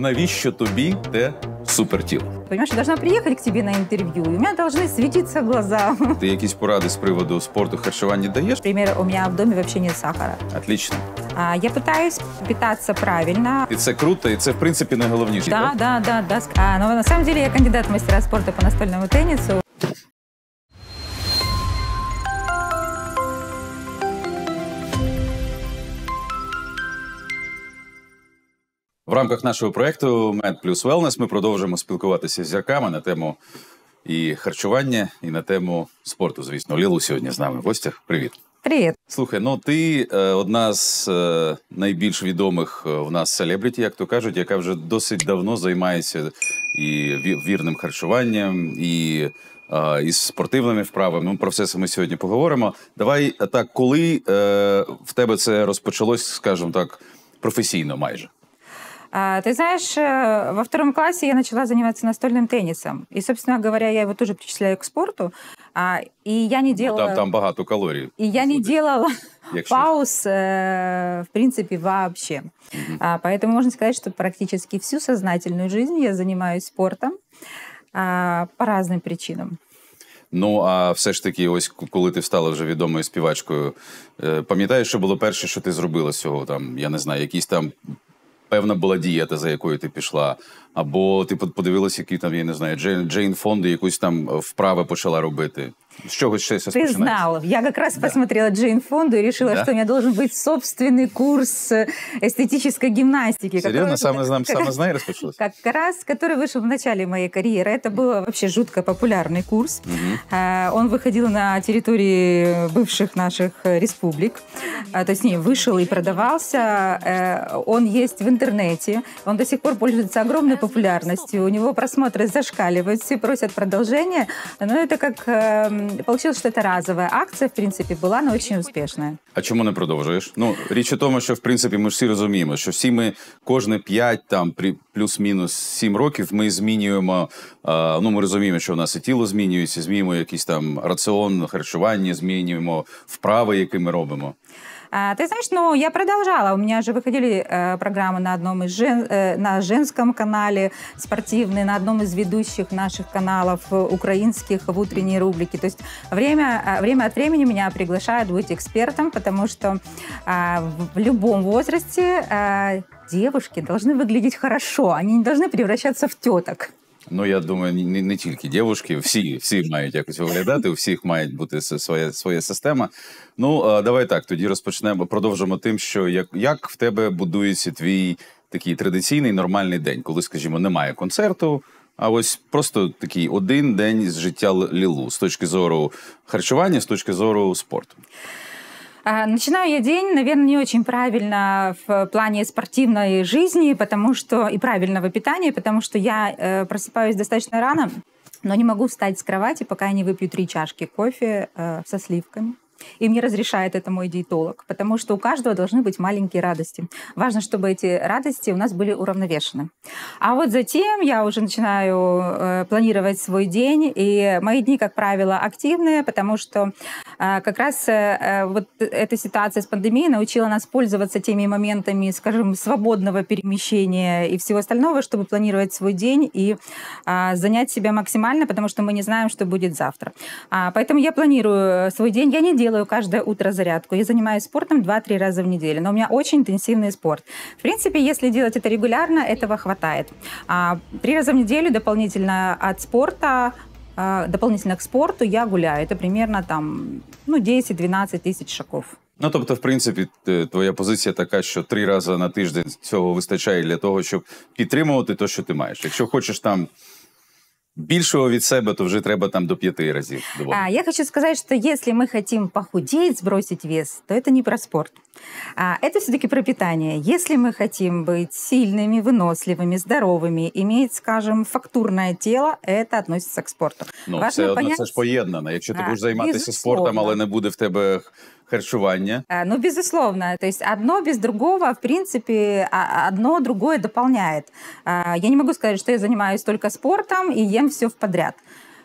Навіщо тобі те супертіло? Понимаешь, я должна приехать к тебе на інтерв'ю, и у меня должны светиться глаза. Ти якісь поради з приводу спорту, харчування даєш? Примір, у мене в домі вообще нет сахара. Отлично. А, я пытаюсь питатися правильно. І це круто, і це в принципі найголовніше. Да, да, да, да. А, но на самом деле я кандидат в мастера спорта по настольному тенісу. В рамках нашого проекту Мед плюс Wellness ми продовжимо спілкуватися з зірками на тему і харчування, і на тему спорту. Звісно, Лілу сьогодні з нами в гостях. Привіт, привіт. Слухай, ну ти е, одна з е, найбільш відомих е, в нас селебріті, як то кажуть, яка вже досить давно займається і вірним харчуванням і. Із спортивними вправами Ми ну, про все це ми сьогодні поговоримо. Давай так, коли е, в тебе це розпочалось, скажімо так, професійно майже. А, ты знаешь, э, во втором классе я начала заниматься настольным теннисом. И, собственно говоря, я его тоже причисляю к спорту. А, и я не ну, делала... Там, там багато калорій. І я не делала Якщо... пауз, э, в принципе, вообще. Угу. поэтому можно сказать, что практически всю сознательную жизнь я занимаюсь спортом по разным причинам. Ну, а все ж таки, ось коли ти стала вже відомою співачкою, пам'ятаєш, що було перше, що ти зробила з цього? Там, я не знаю, якісь там Певна була дієта, за якою ти пішла. Або ти подивилася, які там я не знаю, Джейн Джейн Фонди якусь там вправи почала робити. С чего сейчас Ты знала. Я как раз да. посмотрела Джейн Фонду и решила, да? что у меня должен быть собственный курс эстетической гимнастики. Серьезно? Который, Самое знам, как, сам знаю распочалось? Как раз, который вышел в начале моей карьеры. Это был вообще жутко популярный курс. Угу. Он выходил на территории бывших наших республик. То есть, не, вышел и продавался. Он есть в интернете. Он до сих пор пользуется огромной популярностью, у него просмотры зашкаливают, все просят продолжения. Но это как... Эм, получилось, что это разовая акция в принципе была но очень успешная А чому не продовжуєш? Ну, річ у тому, що в принципі ми ж всі розуміємо, що всі ми кожне 5, там, при, плюс-мінус сім років ми змінюємо. Ну ми розуміємо, що у нас і тіло змінюється, змінюємо якийсь там раціон харчування, змінюємо вправи, які ми робимо. А, Ты знаешь, ну, я продолжала. У меня же выходили э, программы на одном из жен, э, на женском канале спортивные, на одном из ведущих наших каналов э, украинских в утренней рубрике. То есть время, э, время от времени меня приглашают быть экспертом, потому что э, в любом возрасте э, девушки должны выглядеть хорошо, они не должны превращаться в теток. Ну, я думаю, не, не тільки дівчатки, всі, всі мають якось виглядати, у всіх має бути своя своя система. Ну, давай так, тоді розпочнемо, продовжимо тим, що як, як в тебе будується твій такий традиційний нормальний день, коли, скажімо, немає концерту, а ось просто такий один день з життя лілу з точки зору харчування, з точки зору спорту. А, начинаю я день, наверное, не очень правильно в плане спортивной жизни, потому что и правильного питания, потому что я э, просыпаюсь достаточно рано, но не могу встать с кровати, пока я не выпью три чашки кофе э, со сливками. И мне разрешает это мой диетолог, потому что у каждого должны быть маленькие радости. Важно, чтобы эти радости у нас были уравновешены. А вот затем я уже начинаю э, планировать свой день, и мои дни, как правило, активные, потому что э, как раз э, вот эта ситуация с пандемией научила нас пользоваться теми моментами, скажем, свободного перемещения и всего остального, чтобы планировать свой день и занять себя максимально, потому что мы не знаем, что будет завтра. А, поэтому я планирую свой день. Я не делаю делаю каждое утро зарядку. Я занимаюсь спортом 2-3 раза в неделю. Но у меня очень интенсивный спорт. В принципе, если делать это регулярно, этого хватает. А, три раза в неделю дополнительно от спорта а, дополнительно к спорту я гуляю. Это примерно там ну, 10-12 тысяч шагов. Ну, тобто, в принципі, твоя позиція така, що три рази на тиждень цього вистачає для того, щоб підтримувати те, що ти маєш. Якщо хочеш там Большего від себя, то уже треба там до пяти разів. А, я хочу сказать, что если мы хотим похудеть, сбросить вес, то это не про спорт. А, это все-таки про питание. Если мы хотим быть сильными, выносливыми, здоровыми, иметь, скажем, фактурное тело, это относится к спорту. Ну, Важно все понять... одно, це ж поєднано. Якщо ти а, будеш займатися безусловно. спортом, але не буде в тебе харчування? Э, ну, безусловно. То есть одно без другого, в принципе, а, а одно другое дополняет. Э, я не могу сказать, что я занимаюсь только спортом и ем все в подряд.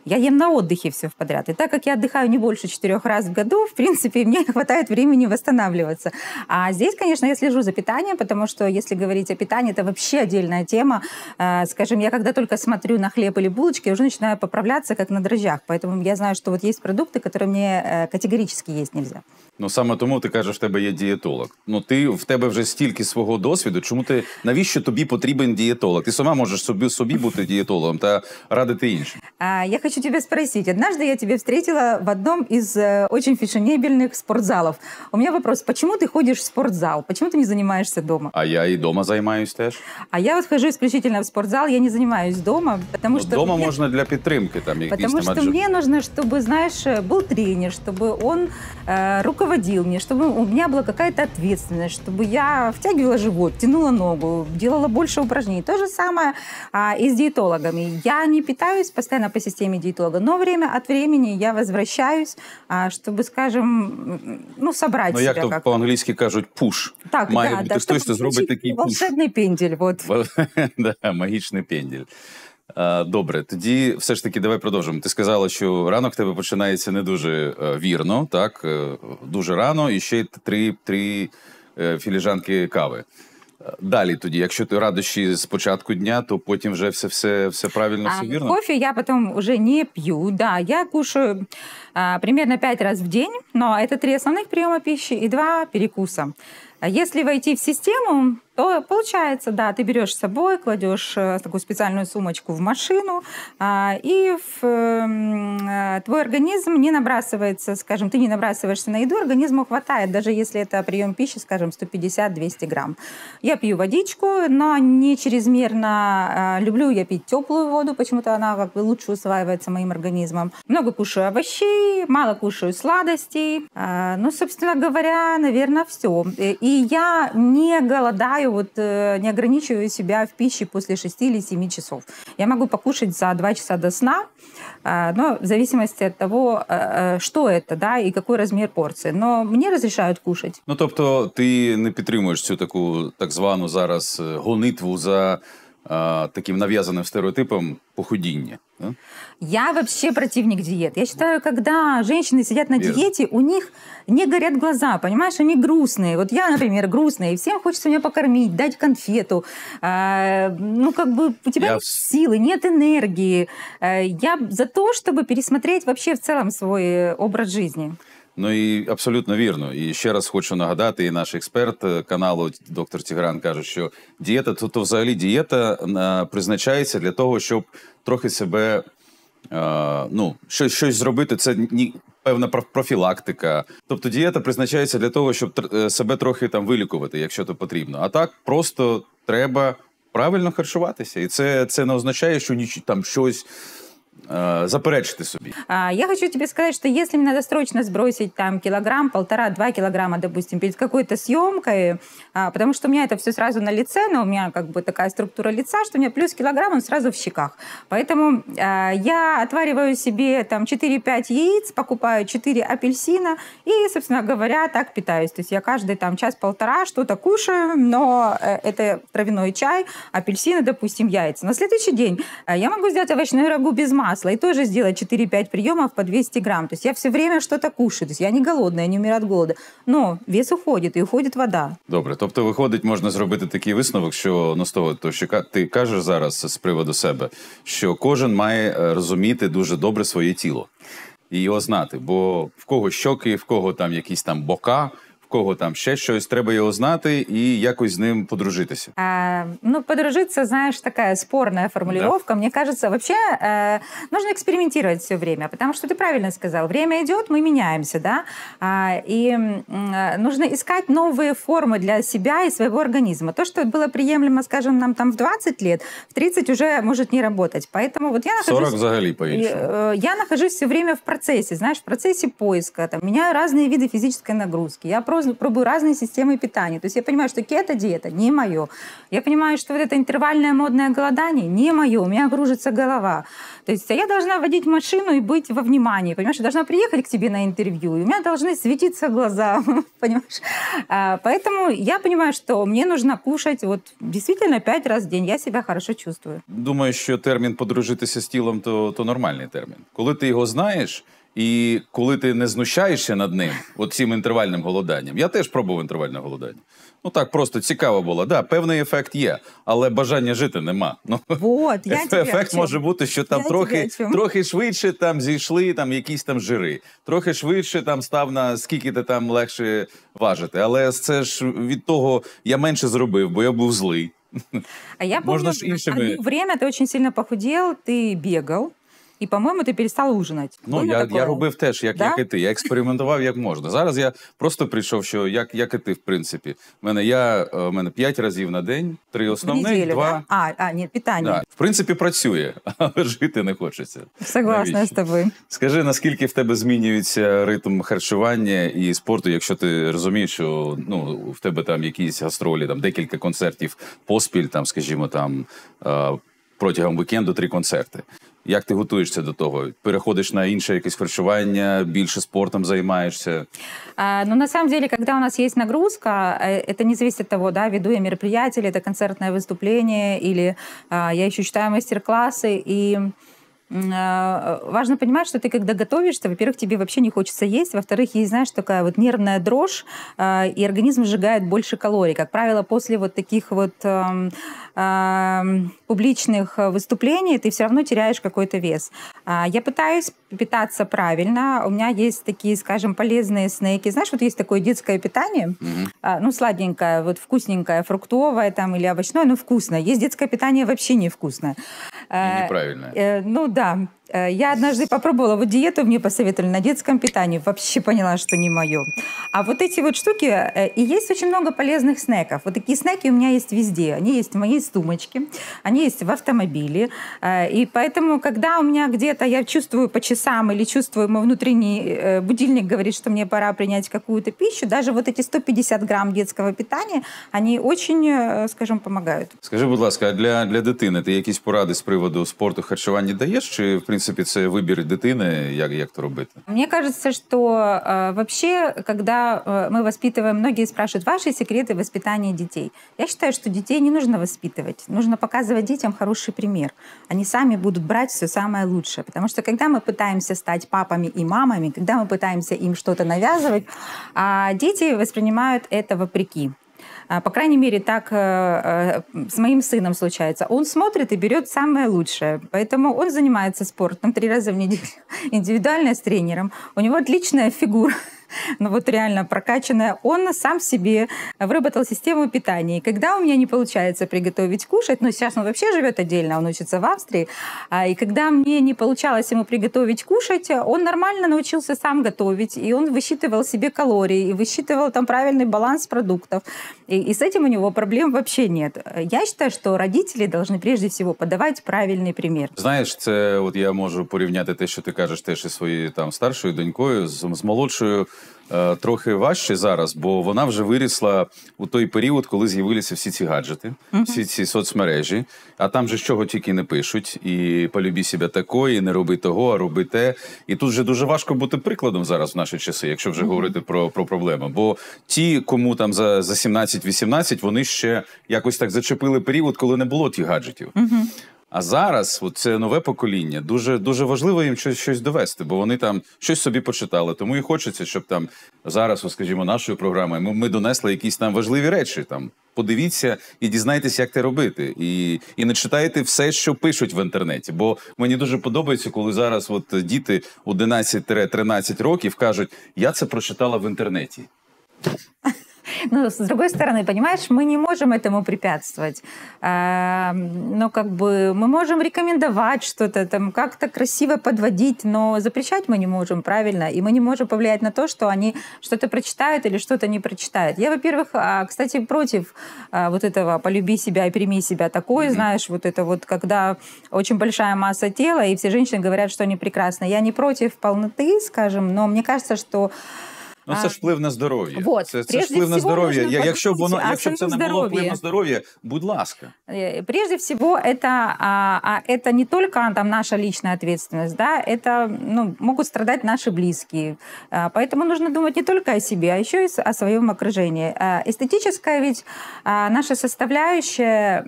Я ем на отдыхе все в подряд. И так как я отдыхаю не больше четырех раз в году, в принципе, мне хватает времени восстанавливаться. А здесь, конечно, я слежу за питанием, потому что если говорить о питании, это вообще отдельная тема. Э, скажем, я когда только смотрю на хлеб или булочки, я уже начинаю поправляться как на дрожжах. Поэтому я знаю, что вот есть продукты, которые мне э, категорически есть нельзя. Ну саме тому ти кажеш, в тебе є дієтолог. Ну ти в тебе вже стільки свого досвіду. Чому ти навіщо тобі потрібен дієтолог? Ти сама можеш собі собі бути дієтологом та радити іншим. Я хочу хочу тебя спросить. Однажды я тебя встретила в одном из э, очень фешенебельных спортзалов. У меня вопрос, почему ты ходишь в спортзал? Почему ты не занимаешься дома? А я и дома занимаюсь, теж. А я вот хожу исключительно в спортзал, я не занимаюсь дома, потому ну, что... Дома мне... можно для підтримки там Потому что аджи... мне нужно, чтобы, знаешь, э, был тренер, чтобы он э, руководил мне, чтобы у меня была какая-то ответственность, чтобы я втягивала живот, тянула ногу, делала больше упражнений. То же самое а, и с диетологами. Я не питаюсь постоянно по системе диетологии, диетолога. Но время от времени я возвращаюсь, а, чтобы, скажем, ну, собрать Но ну, себя як то по английски кажуть пуш. Так, Має да, бути да, хтось, хто зробить такий пуш. Волшебний пендель, вот. да, магічний пендель. А, Добре, тоді все ж таки давай продовжимо. Ти сказала, що ранок тебе починається не дуже вірно, так? Дуже рано, і ще три, три філіжанки кави. Далі тоді, якщо ти радощі з початку дня, то потім вже все все все правильно а все вірно. А кофе я потом уже не пью, да, я кушаю а, примерно 5 раз в день, но это три основных приема пищи и два перекуса. А если войти в систему, то получается, да, ты берешь с собой, кладешь э, такую специальную сумочку в машину, а, и в, эм, э, твой организм не набрасывается, скажем, ты не набрасываешься на еду, организму хватает, даже если это прием пищи, скажем, 150-200 грамм. Я пью водичку, но не чрезмерно а, люблю я пить теплую воду, почему-то она как бы лучше усваивается моим организмом. Много кушаю овощей, мало кушаю сладостей. Ну, собственно говоря, наверное, все. И и я не голодаю, вот э, не ограничиваю себя в пище после 6 или 7 часов. Я могу покушать за 2 часа до сна, э, но в зависимости от того, э, что это, да, и какой размер порции. Но мне разрешают кушать. Ну тобто, ти не підтримуєш всю такую так звану зараз гонитву за. А, таким навязанным стереотипом похудения. Да? Я вообще противник диет. Я считаю, когда женщины сидят на Верно. диете, у них не горят глаза, понимаешь, они грустные. Вот я, например, грустная, и всем хочется меня покормить, дать конфету. А, ну, как бы у тебя я... нет силы, нет энергии. А, я за то, чтобы пересмотреть вообще в целом свой э, образ жизни. Ну і абсолютно вірно. І ще раз хочу нагадати, і наш експерт е, каналу доктор Тігран каже, що дієта то, то взагалі дієта е, призначається для того, щоб трохи себе е, ну, щось щось зробити. Це ні. Певна профілактика. Тобто дієта призначається для того, щоб тр себе трохи там вилікувати, якщо то потрібно. А так просто треба правильно харчуватися. І це це не означає, що ніч там щось Э, Заперечити собі, а, я хочу тебе сказать, что если мне надо срочно сбросить там килограмм, полтора-два килограмма, допустим, перед какой-то съемкой, а, потому что у меня это все сразу на лице, но у меня как бы такая структура лица, что у меня плюс килограмм, он сразу в щеках. Поэтому а, я отвариваю себе там 4-5 яиц, покупаю 4 апельсина и, собственно говоря, так питаюсь. То есть я каждый там час-полтора что-то кушаю, но э, это травяной чай, апельсины, допустим, яйца. На следующий день э, я могу сделать овощную рагу без масла, масло и тоже сделать 4-5 приемов по 200 грамм. То есть я все время что-то кушаю. То есть я не голодна, я не умираю від голоду. Но вес уходить і уходить вода. Добре, тобто виходить, можна зробити такий висновок, що ну з того, то що ти кажеш зараз з приводу себе, що кожен має е, розуміти дуже добре своє тіло і його знати, бо в кого щоки, в кого там якісь там бока. кого там ще щось треба його знати і якось з ним подружитися? А, ну, подружиться, знаешь, такая спорная формулировка. Да. Мне кажется, вообще э, нужно экспериментировать все время, потому что ты правильно сказал, время идет, мы меняемся, да, а, и э, нужно искать новые формы для себя и своего организма. То, что было приемлемо, скажем, нам там в 20 лет, в 30 уже может не работать. Поэтому вот я нахожусь... 40 взагалі по-іншому. Э, я нахожусь все время в процессе, знаешь, в процессе поиска. Там, меняю разные виды физической нагрузки. Я просто пробую, разные системы питания. То есть я понимаю, что кето-диета не мое. Я понимаю, что вот это интервальное модное голодание не мое. У меня кружится голова. То есть я должна водить машину и быть во внимании. Понимаешь, я должна приехать к тебе на интервью. И у меня должны светиться глаза. Понимаешь? А, поэтому я понимаю, что мне нужно кушать вот действительно пять раз в день. Я себя хорошо чувствую. Думаю, что термин подружиться с тілом то, то нормальний термін. Коли ти його знаєш. І коли ти не знущаєшся над ним, от цим інтервальним голоданням, я теж пробував інтервальне голодання. Ну так просто цікаво було. Да, певний ефект є, але бажання жити нема. Ну вот, я еф- ефект може бути, що там я трохи трохи швидше там зійшли, там якісь там жири, трохи швидше там став на скільки ти там легше важити. Але це ж від того я менше зробив, бо я був злий. А я помню, Можно ж іншими... время ты очень сильно похудел, Ти бігав і, по-моєму, ти перестала ужинать. Ну я я робив теж, як да? як і ти. Я експериментував як можна. Зараз я просто прийшов, що як як і ти, в принципі. В мене я е, у мене п'ять разів на день, три основних, неділю, два. Да? А, а ні, питання. Да. В принципі, працює, але жити не хочеться. Согласна з тобою. Скажи, наскільки в тебе змінюється ритм харчування і спорту, якщо ти розумієш, що ну в тебе там якісь гастролі, там декілька концертів поспіль, там, скажімо, там е, протягом вікенду три концерти. Як ти готуєшся до того? Переходиш на інше якесь харчування, більше спортом займаешься? А, ну, на самом деле, когда у нас есть нагрузка, э, это не зависит от того, да, веду я мероприятие, или это концертное выступление, или а, я еще читаю мастер-классы, и Э, э, важно понимать, что ты когда готовишься, во-первых, тебе вообще не хочется есть, во-вторых, есть, знаешь, такая вот нервная дрожь, э, и организм сжигает больше калорий. Как правило, после вот таких вот эм, эм, публичных выступлений ты все равно теряешь какой-то вес. А, я пытаюсь питаться правильно. У меня есть такие, скажем, полезные снеки. Знаешь, вот есть такое детское питание, а, ну, сладенькое, вот вкусненькое, фруктовое там или овощное, но вкусное. Есть детское питание вообще невкусное. Э, И неправильное. Э, э, ну да, Э, я однажды попробовала вот диету, мне посоветовали на детском питании, вообще поняла, что не мое. А вот эти вот штуки, э, и есть очень много полезных снеков. Вот такие снеки у меня есть везде. Они есть в моей сумочке, они есть в автомобиле. Э, и поэтому, когда у меня где-то я чувствую по часам или чувствую, мой внутренний будильник говорит, что мне пора принять какую-то пищу, даже вот эти 150 грамм детского питания, они очень, скажем, помогают. Скажи, будь ласка, а для, для дитини какие-то порады с приводу спорту, харчування даєш? или в принципе принципі, це вибір дитини, як як то робити. Мені кажется, що э, вообще, когда э, мы воспитываем, многие спрашивают ваши секреты воспитания детей. Я считаю, что детей не нужно воспитывать, нужно показывать детям хороший пример. Они сами будут брать все самое лучшее, потому что когда мы пытаемся стать папами и мамами, когда мы пытаемся им что-то навязывать, а дети воспринимают это вопреки. А, по крайней мере, так э, э, с моим сыном случается. Он смотрит и берет самое лучшее. Поэтому он занимается спортом три раза в неделю, индивидуально с тренером. У него отличная фигура ну вот реально прокачанная, он сам себе выработал систему питания. И когда у меня не получается приготовить кушать, ну сейчас он вообще живет отдельно, он учится в Австрии, а, и когда мне не получалось ему приготовить кушать, он нормально научился сам готовить, и он высчитывал себе калории, и высчитывал там правильный баланс продуктов. И, и с этим у него проблем вообще нет. Я считаю, что родители должны прежде всего подавать правильный пример. Знаешь, це от я можу порівняти те, що ти кажеш, теж із своєю там старшою донькою з, з молодшою. Е, трохи важче зараз, бо вона вже вирісла у той період, коли з'явилися всі ці гаджети, всі ці соцмережі. А там же чого тільки не пишуть, і полюбі себе такої, не роби того, а роби те. І тут вже дуже важко бути прикладом зараз в наші часи, якщо вже говорити про про проблеми. Бо ті, кому там за за 17-18, вони ще якось так зачепили період, коли не було тих гаджетів. А зараз от це нове покоління. Дуже дуже важливо їм щось щось довести, бо вони там щось собі почитали. Тому і хочеться, щоб там зараз, о, скажімо, нашою програмою ми, ми донесли якісь там важливі речі. Там подивіться і дізнайтесь, як це робити, і і не читайте все, що пишуть в інтернеті. Бо мені дуже подобається, коли зараз от діти 11-13 років кажуть: я це прочитала в інтернеті. Ну, с другой стороны, понимаешь, мы не можем этому препятствовать. Эм, но ну, как бы мы можем рекомендовать что-то, там как-то красиво подводить, но запрещать мы не можем, правильно? И мы не можем повлиять на то, что они что-то прочитают или что-то не прочитают. Я, во-первых, а, кстати, против а, вот этого «полюби себя и прими себя» такой, mm-hmm. знаешь, вот это вот, когда очень большая масса тела, и все женщины говорят, что они прекрасны. Я не против полноты, скажем, но мне кажется, что ну, це а, ж вплив на здоров'я. Вот. Це, це ж вплив на здоров'я. Якщо воно, якщо це не було вплив на здоров'я, будь ласка. Прежде всего, это, а, а, это не только там, наша личная ответственность, да, это ну, могут страдать наши близкие. А, поэтому нужно думать не только о себе, а еще и о своем окружении. Эстетическая ведь наша составляющая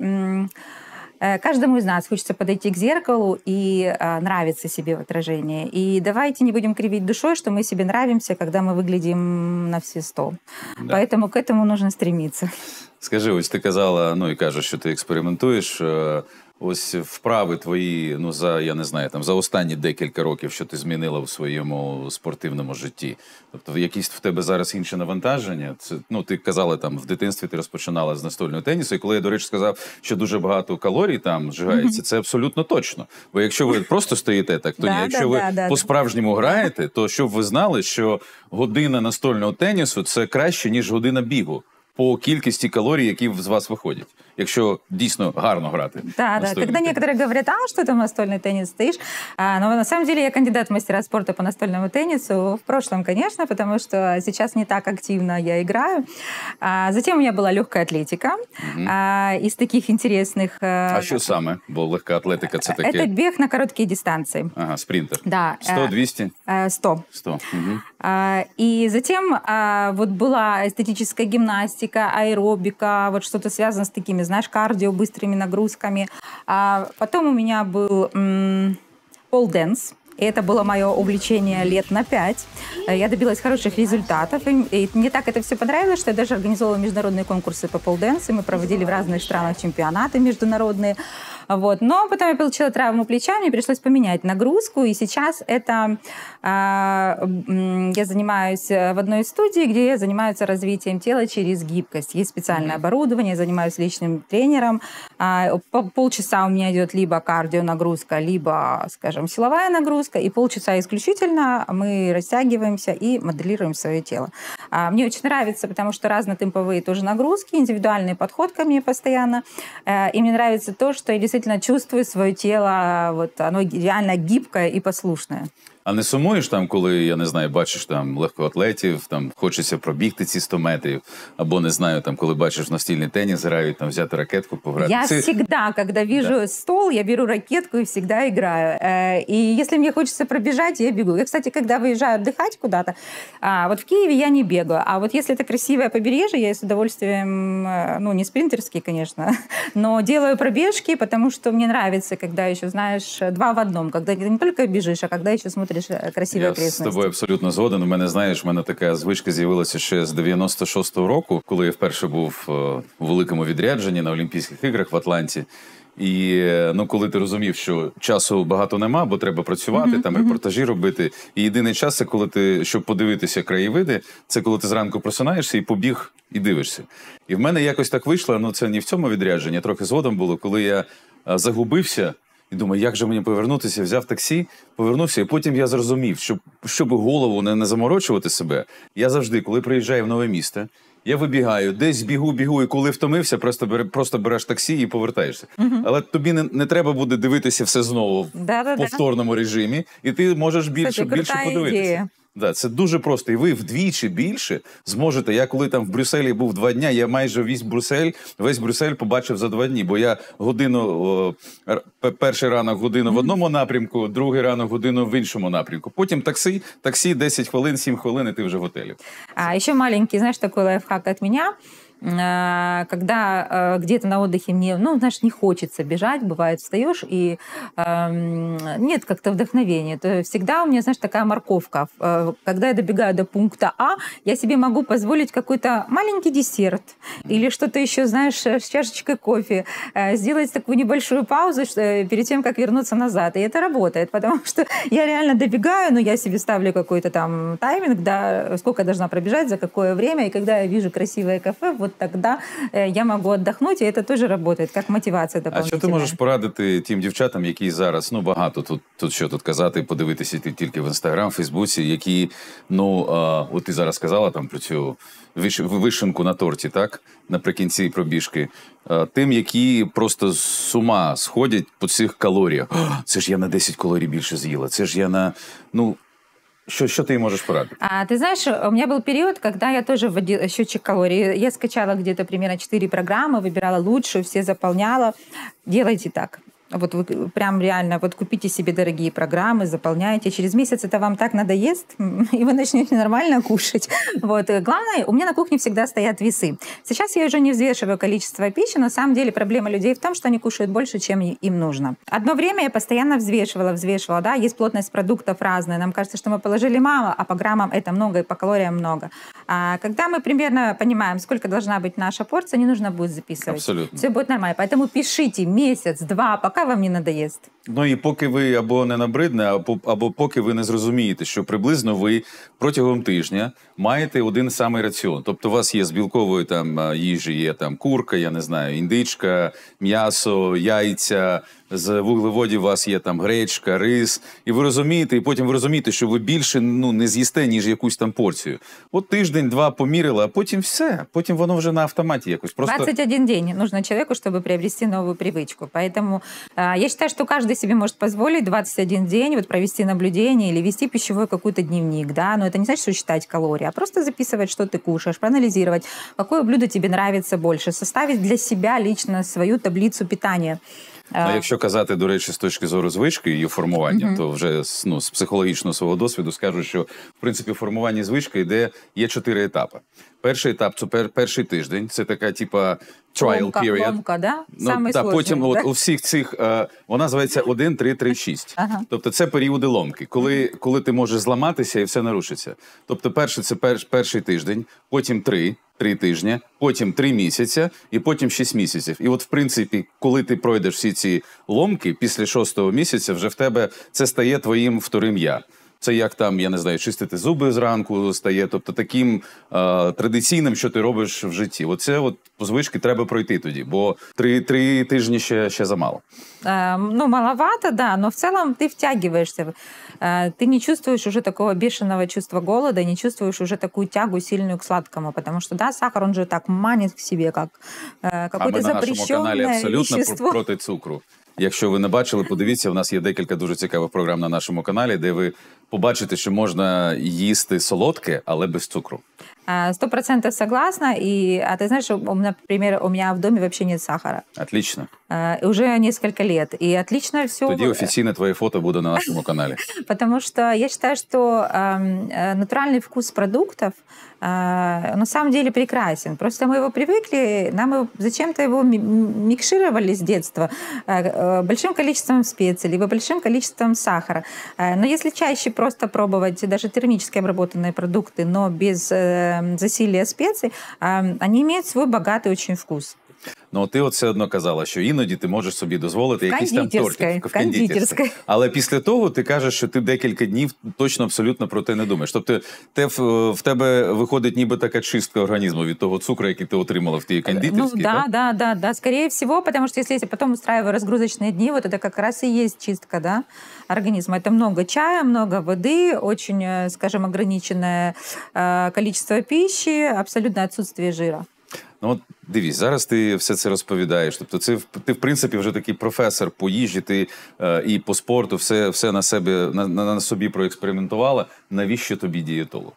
Э, каждому из нас хочется подойти к зеркалу и а, нравится себе в отражении. И давайте не будем кривить душой, что мы себе нравимся, когда мы выглядим на все сто. Да. Поэтому к этому нужно стремиться. Скажи, вот ты сказала, ну і кажеш, що ти експериментуєш. Э, ось вправи твої, ну за я не знаю, там за останні декілька років, що ти змінила в своєму спортивному житті. Тобто, якісь в тебе зараз інше навантаження? Це ну ти казала там в дитинстві, ти розпочинала з настольного тенісу. І коли я до речі сказав, що дуже багато калорій там зжигається, це абсолютно точно. Бо якщо ви просто стоїте так, то ні, якщо ви по справжньому граєте, то щоб ви знали, що година настольного тенісу це краще ніж година бігу по кількості калорій, які з вас виходять. якщо дійсно гарно грати. Да, да. Когда некоторые говорят, а что там настольный теннис стоишь, а, но на самом деле я кандидат в мастера спорта по настольному теннису в прошлом, конечно, потому что сейчас не так активно я играю. А, затем у меня была легкая атлетика. Угу. А, из таких интересных. Э, а так... що саме? Бо легка атлетика это такие. Это бег на короткие дистанции. Ага, спринтер. Да. 100, 200? 100. 100. Угу. А, и затем а, вот была эстетическая гимнастика, аэробика, вот что-то связано с такими знаешь, кардио быстрыми нагрузками. А потом у меня был пол-дэнс. И это было мое увлечение лет на пять. Э, я добилась хороших результатов. И мне так это все понравилось, что я даже организовала международные конкурсы по полденсу. Мы проводили в разных странах чемпионаты международные. Вот. Но потом я получила травму плеча, мне пришлось поменять нагрузку, и сейчас это э, я занимаюсь э, в одной студии, где я занимаюсь развитием тела через гибкость. Есть специальное оборудование, я занимаюсь личным тренером. Э, по полчаса у меня идет либо кардио нагрузка, либо, скажем, силовая нагрузка, и полчаса исключительно мы растягиваемся и моделируем свое тело. Э, мне очень нравится, потому что разнотемповые тоже нагрузки, индивидуальный подход ко мне постоянно, э, и мне нравится то, что я действительно действительно чувствую свое тело, вот оно реально гибкое и послушное. А не сумуєш там, коли я не знаю, бачиш там легкоатлетів, там хочеться пробігти ці 100 метрів, або не знаю, там коли бачиш настільний теніс, грають там взяти ракетку, пограти. Я Це... всегда, когда вижу да. стол, я беру ракетку и всегда играю. Э, и если мне хочется пробежать, я бегу. Я, кстати, когда выезжаю отдыхать куда-то, а вот в Киеве я не бегаю, а вот если это красивое побережье, я с удовольствием, э, ну не спринтерские, конечно, но делаю пробежки, потому что мне нравится, когда еще знаешь два в одном, когда не только бежишь, а когда еще смотришь смотришь э, красивые Я Я з тобою абсолютно згоден. У мене знаєш, у мене така звичка з'явилася ще з 96-го року, коли я вперше був е, у великому відрядженні на Олімпійських іграх в Атланті. І е, ну, коли ти розумів, що часу багато нема, бо треба працювати, mm-hmm. там репортажі робити. І єдиний час, це коли ти щоб подивитися краєвиди, це коли ти зранку просинаєшся і побіг і дивишся. І в мене якось так вийшло. Ну це не в цьому відрядженні, трохи згодом було, коли я е, загубився. І думаю, як же мені повернутися? Взяв таксі, повернувся, і потім я зрозумів, що щоб голову не, не заморочувати себе, я завжди, коли приїжджаю в нове місто, я вибігаю, десь бігу, бігу, і коли втомився, просто бере, просто береш таксі і повертаєшся. Угу. Але тобі не, не треба буде дивитися все знову Да-да-да. в повторному режимі, і ти можеш більше більше подивитися. Ідея. Да, це дуже просто, і ви вдвічі більше зможете. Я коли там в Брюсселі був два дня, я майже весь Брюссель, весь Брюссель побачив за два дні. Бо я годину о, перший ранок годину в одному напрямку, другий ранок годину в іншому напрямку. Потім таксі, таксі 10 хвилин, 7 хвилин, і ти вже в готелі. А ще маленький, знаєш, такий лайфхак від мене. А, когда а, где-то на отдыхе мне, ну, знаешь, не хочется бежать, бывает, встаешь и нет как-то вдохновения. То всегда у меня, знаешь, такая морковка. А, когда я добегаю до пункта А, я себе могу позволить какой-то маленький десерт или что-то еще, знаешь, с чашечкой кофе, сделать такую небольшую паузу э, перед тем, как вернуться назад. И это работает, потому что я реально добегаю, но я себе ставлю какой-то там тайминг, да, сколько я должна пробежать, за какое время, и когда я вижу красивое кафе, вот вот тогда э, я могу отдохнуть, і это тоже работает, як мотивація А що ти можеш порадити тим дівчатам, які зараз ну багато тут тут що тут казати, подивитися тільки в інстаграм, Фейсбуці, які ну а, от ти зараз казала там про цю виш, вишенку на торті, так наприкінці пробіжки. А, тим, які просто з ума сходять по цих калоріях. Це ж я на 10 калорій більше з'їла. Це ж я на ну Что, что ты можешь порадовать? А, ты знаешь, у меня был период, когда я тоже вводила счетчик калорий. Я скачала где-то примерно 4 программы, выбирала лучшую, все заполняла. Делайте так. Вот вы прям реально вот купите себе дорогие программы, заполняйте. Через месяц это вам так надоест, и вы начнете нормально кушать. Вот. Главное, у меня на кухне всегда стоят весы. Сейчас я уже не взвешиваю количество пищи, но на самом деле проблема людей в том, что они кушают больше, чем им нужно. Одно время я постоянно взвешивала, взвешивала, да, есть плотность продуктов разная. Нам кажется, что мы положили мало, а по граммам это много и по калориям много. А когда мы примерно понимаем, сколько должна быть наша порция, не нужно будет записывать. Абсолютно. Все будет нормально. Поэтому пишите місяць-два, поки вам не надоест. Ну і поки ви або не набридне, або, або поки ви не зрозумієте, що приблизно ви протягом тижня маєте один самий раціон. Тобто, у вас є з білкової там їжі, є там курка, я не знаю, індичка, м'ясо, яйця. з вуглеводів у вас є там гречка, рис, і ви розумієте, і потім ви розумієте, що ви більше ну не з'їсте, ніж якусь там порцію. От тиждень-два помірили, а потім все. Потім воно вже на автоматі якось. Просто... 21 день нужно человеку, чтобы приобрести новую привычку. Поэтому э, я считаю, что каждый себе может позволить 21 день вот провести наблюдение или вести пищевой какой-то дневник, да, но это не значит, что считать калории, а просто записывать, что ты кушаешь, проанализировать, какое блюдо тебе нравится больше, составить для себя лично свою таблицу питания. А, а якщо казати, до речі, з точки зору звички її формування, mm то вже ну, з психологічного свого досвіду скажу, що в принципі формування звички йде є чотири етапи. Перший етап це пер, перший тиждень. Це така, типа trial ломка, period. Ломка, да? Ну, Самий та, сложний, потім да? от, у всіх цих е, вона називається 1, 3, 3, 6. Ага. Тобто це періоди ломки, коли коли ти можеш зламатися і все нарушиться. Тобто, перший це перш перший тиждень, потім три, три тижні, потім три місяці, і потім шість місяців. І от, в принципі, коли ти пройдеш всі ці ломки після шостого місяця, вже в тебе це стає твоїм вторим я. Це як там, я не знаю, чистити зуби зранку стає, тобто таким е, традиційним, що ти робиш в житті. Оце от звички треба пройти тоді, бо три три тижні ще ще замало. Э, ну, маловато, да, але в цілому ти втягуєшся. Э, е, ты не чувствуєш уже такого бешеного чувства голода, не чувствуєш уже такую тягу сильную к сладкому, потому что, да, сахар, он же так манит к себе, как э, какое-то запрещенное А мы на нашем канале абсолютно вещество. против цукру. Якщо ви не бачили, подивіться, у нас є декілька дуже цікавих програм на нашому каналі, де ви побачите, що можна їсти солодке, але без цукру. Сто процентів, согласна. И а ты знаешь, например, у мене в домі взагалі нет сахара. Отлично. И уже несколько лет. і отлично все. Тоді официально твоє фото буде на нашому каналі. Потому що я вважаю, що ем, е, натуральний вкус продуктів. А, на самом деле прекрасен. Просто мы его привыкли, нам его, зачем-то его микшировали с детства а, э, большим количеством специй, либо большим количеством сахара. А, но если чаще просто пробовать даже термически обработанные продукты, но без э, засилия специй, они имеют свой богатый очень вкус. Ну, ти от все одно казала, що іноді ти можеш собі дозволити в якісь там тортик. В кондитерській. Але після того ти кажеш, що ти декілька днів точно абсолютно про те не думаєш. Тобто, те в, в тебе виходить ніби така чистка організму від того цукру, який ти отримала в тій е, ну кондитерській. Ну, да, да, да, да. Скорее всего, потому что если я потом устраиваю разгрузочные дни, вот это как раз и есть чистка, да, организма. Это много чая, много воды, очень, э, скажем, ограниченное э, количество пищи, абсолютное отсутствие жира. Ну от дивись, зараз ти все це розповідаєш. Тобто, це ти в принципі вже такий професор по їжі, ти е, і по спорту, все все на себе на, на, на собі проекспериментувала. Навіщо тобі дієтолог?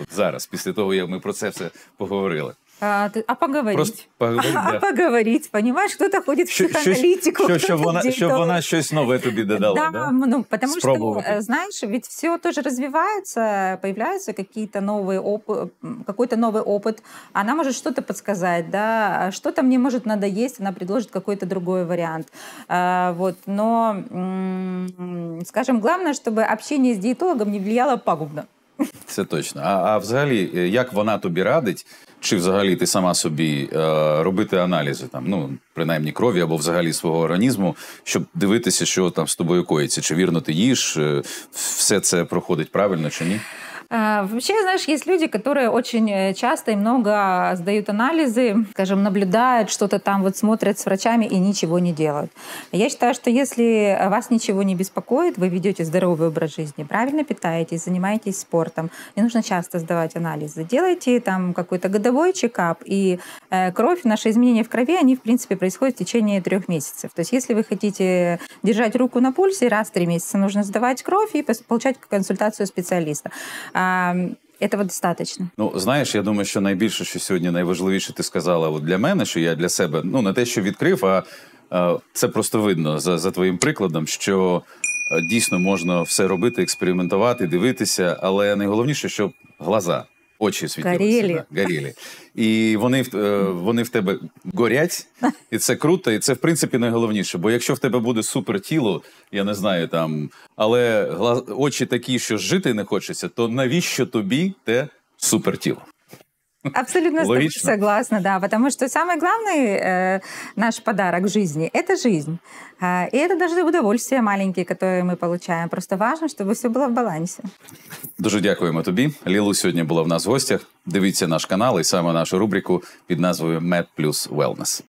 От зараз, після того як ми про це все поговорили. А, а поговорить. Просто поговорить, а, а да. А поговорить, понимаешь, хто-то ходит в психоаналітику. Що, щоб, вона, щоб вона щось нове тобі додала. Да, да? Ну, потому что, ну, знаешь, ведь все тоже развивается, появляются какие-то новые оп- какой-то новый опыт. Она может что-то подсказать, да, что-то мне может надоесть, она предложит какой-то другой вариант. А, вот, но, скажем, главное, чтобы общение с диетологом не влияло пагубно. Це точно. А а взагалі, е, як вона тобі радить, чи взагалі ти сама собі е, робити аналізи, там, ну, принаймні крові або взагалі свого організму, щоб дивитися, що там з тобою коїться, чи вірно ти їш, е, все це проходить правильно чи ні? А, вообще, знаешь, есть люди, которые очень э, часто и много сдают анализы, скажем, наблюдают что-то там, вот смотрят с врачами и ничего не делают. Я считаю, что если вас ничего не беспокоит, вы ведете здоровый образ жизни, правильно питаетесь, занимаетесь спортом, не нужно часто сдавать анализы. Делайте там какой-то годовой чекап, и э, кровь, наши изменения в крови, они, в принципе, происходят в течение трех месяцев. То есть если вы хотите держать руку на пульсе, раз в три месяца нужно сдавать кровь и получать консультацию специалиста. Этого достатньо. Ну знаєш, я думаю, що найбільше, що сьогодні найважливіше, ти сказала от для мене, що я для себе ну не те, що відкрив, а, а це просто видно за, за твоїм прикладом, що е, дійсно можна все робити, експериментувати, дивитися, але найголовніше, щоб глаза очі світилися. Горілі. Да, горілі. І вони е, вони в тебе горять, і це круто, і це, в принципі, найголовніше. Бо якщо в тебе буде супер тіло, я не знаю там, але очі такі, що жити не хочеться, то навіщо тобі те супер тіло? Абсолютно Логично. согласна, да, потому что самый главный э, наш подарок в жизни – это жизнь. Э, и это даже удовольствие маленькие, которые мы получаем. Просто важно, чтобы все было в балансе. Дуже дякуємо тобі. Лілу сьогодні була в нас в гостях. Дивіться наш канал і саме нашу рубрику під назвою Med Plus Wellness.